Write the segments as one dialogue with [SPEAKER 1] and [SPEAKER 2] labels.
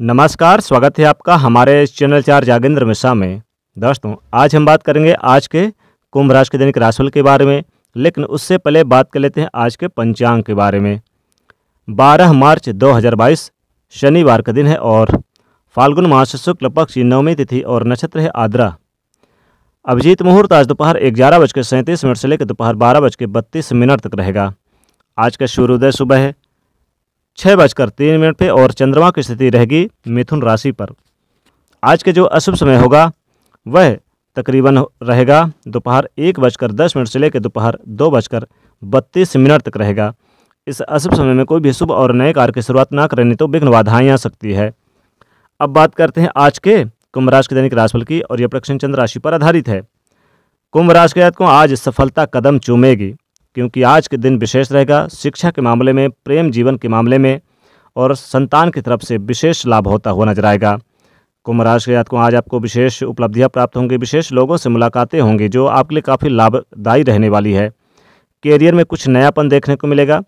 [SPEAKER 1] नमस्कार स्वागत है आपका हमारे इस चैनल चार जागेंद्र मिश्रा में दोस्तों आज हम बात करेंगे आज के कुंभ राशि के दैनिक राशिफल के बारे में लेकिन उससे पहले बात कर लेते हैं आज के पंचांग के बारे में 12 मार्च 2022 शनिवार का दिन है और फाल्गुन मास शुक्ल पक्ष नवमी तिथि और नक्षत्र है आद्रा अभिजीत मुहूर्त आज दोपहर ग्यारह बज के सैंतीस मिनट से लेकर दोपहर बारह बज के बत्तीस मिनट तक रहेगा आज का सूर्योदय सुबह है छः बजकर तीन मिनट पे और चंद्रमा की स्थिति रहेगी मिथुन राशि पर आज के जो अशुभ समय होगा वह तकरीबन रहेगा दोपहर एक बजकर दस मिनट से लेकर दोपहर दो बजकर बत्तीस मिनट तक रहेगा इस अशुभ समय में कोई भी शुभ और नए कार्य की शुरुआत ना करें तो विघ्न बाधाएँ आ सकती है अब बात करते हैं आज के कुंभ राशि के दैनिक राशिफल की और यह प्रक्षण चंद्र राशि पर आधारित है कुंभ राशि के जातकों आज सफलता कदम चूमेगी क्योंकि आज के दिन विशेष रहेगा शिक्षा के मामले में प्रेम जीवन के मामले में और संतान की तरफ से विशेष लाभ होता हुआ नजर आएगा कुंभ राशि के जातकों आज आपको विशेष उपलब्धियां प्राप्त होंगी विशेष लोगों से मुलाकातें होंगी जो आपके लिए काफ़ी लाभदायी रहने वाली है कैरियर में कुछ नयापन देखने को मिलेगा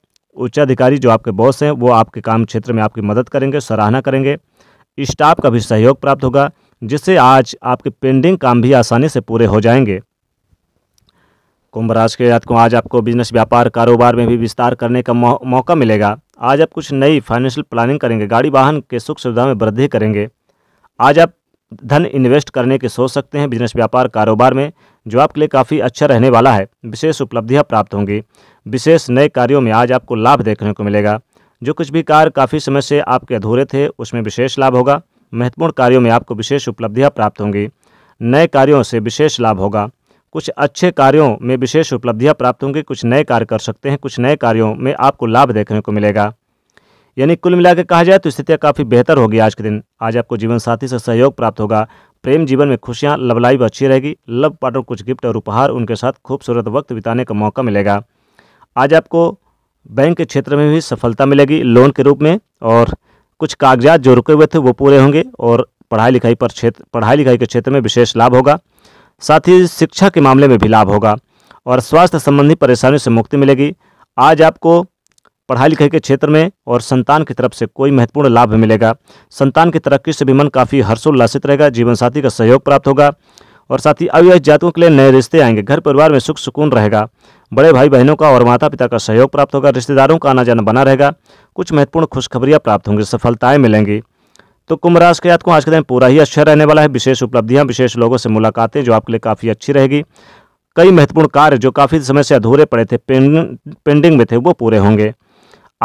[SPEAKER 1] उच्चाधिकारी जो आपके बॉस हैं वो आपके काम क्षेत्र में आपकी मदद करेंगे सराहना करेंगे स्टाफ का भी सहयोग प्राप्त होगा जिससे आज आपके पेंडिंग काम भी आसानी से पूरे हो जाएंगे कुंभ राशि के जातकों आज आपको बिजनेस व्यापार कारोबार में भी विस्तार करने का मौ, मौका मिलेगा आज आप कुछ नई फाइनेंशियल प्लानिंग करेंगे गाड़ी वाहन के सुख सुविधा में वृद्धि करेंगे आज आप धन इन्वेस्ट करने की सोच सकते हैं बिजनेस व्यापार कारोबार में जो आपके लिए काफ़ी अच्छा रहने वाला है विशेष उपलब्धियाँ प्राप्त होंगी विशेष नए कार्यों में आज आपको लाभ देखने को मिलेगा जो कुछ भी कार्य काफ़ी समय से आपके अधूरे थे उसमें विशेष लाभ होगा महत्वपूर्ण कार्यों में आपको विशेष उपलब्धियाँ प्राप्त होंगी नए कार्यों से विशेष लाभ होगा कुछ अच्छे कार्यों में विशेष उपलब्धियां प्राप्त होंगी कुछ नए कार्य कर सकते हैं कुछ नए कार्यों में आपको लाभ देखने को मिलेगा यानी कुल मिलाकर कहा जाए तो स्थितियाँ काफ़ी बेहतर होगी आज के दिन आज आपको जीवन साथी से सहयोग प्राप्त होगा प्रेम जीवन में खुशियाँ लवलाइव अच्छी रहेगी लव पार्टनर कुछ गिफ्ट और उपहार उनके साथ खूबसूरत वक्त बिताने का मौका मिलेगा आज आपको बैंक के क्षेत्र में भी सफलता मिलेगी लोन के रूप में और कुछ कागजात जो रुके हुए थे वो पूरे होंगे और पढ़ाई लिखाई पर क्षेत्र पढ़ाई लिखाई के क्षेत्र में विशेष लाभ होगा साथ ही शिक्षा के मामले में भी लाभ होगा और स्वास्थ्य संबंधी परेशानियों से मुक्ति मिलेगी आज आपको पढ़ाई लिखाई के क्षेत्र में और संतान की तरफ से कोई महत्वपूर्ण लाभ मिलेगा संतान की तरक्की से भी मन काफ़ी हर्षोल्लासित रहेगा जीवनसाथी का सहयोग प्राप्त होगा और साथ ही अविवाहित जातकों के लिए नए रिश्ते आएंगे घर परिवार में सुख सुकून रहेगा बड़े भाई बहनों का और माता पिता का सहयोग प्राप्त होगा रिश्तेदारों का आना जाना बना रहेगा कुछ महत्वपूर्ण खुशखबरियाँ प्राप्त होंगी सफलताएँ मिलेंगी तो कुंभ राशि के याद को आज के दिन पूरा ही अच्छा रहने वाला है विशेष उपलब्धियां विशेष लोगों से मुलाकातें जो आपके लिए काफ़ी अच्छी रहेगी कई महत्वपूर्ण कार्य जो काफ़ी समय से अधूरे पड़े थे पेंडिंग में थे वो पूरे होंगे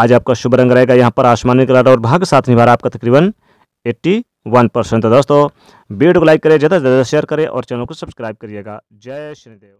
[SPEAKER 1] आज आपका शुभ रंग रहेगा यहाँ पर आसमानी कलर और भाग्य साथ निभा रहा आपका तकरीबन एट्टी वन परसेंट तो दोस्तों वीडियो को लाइक करें ज़्यादा से ज़्यादा शेयर करें और चैनल को सब्सक्राइब करिएगा जय श्रीदेव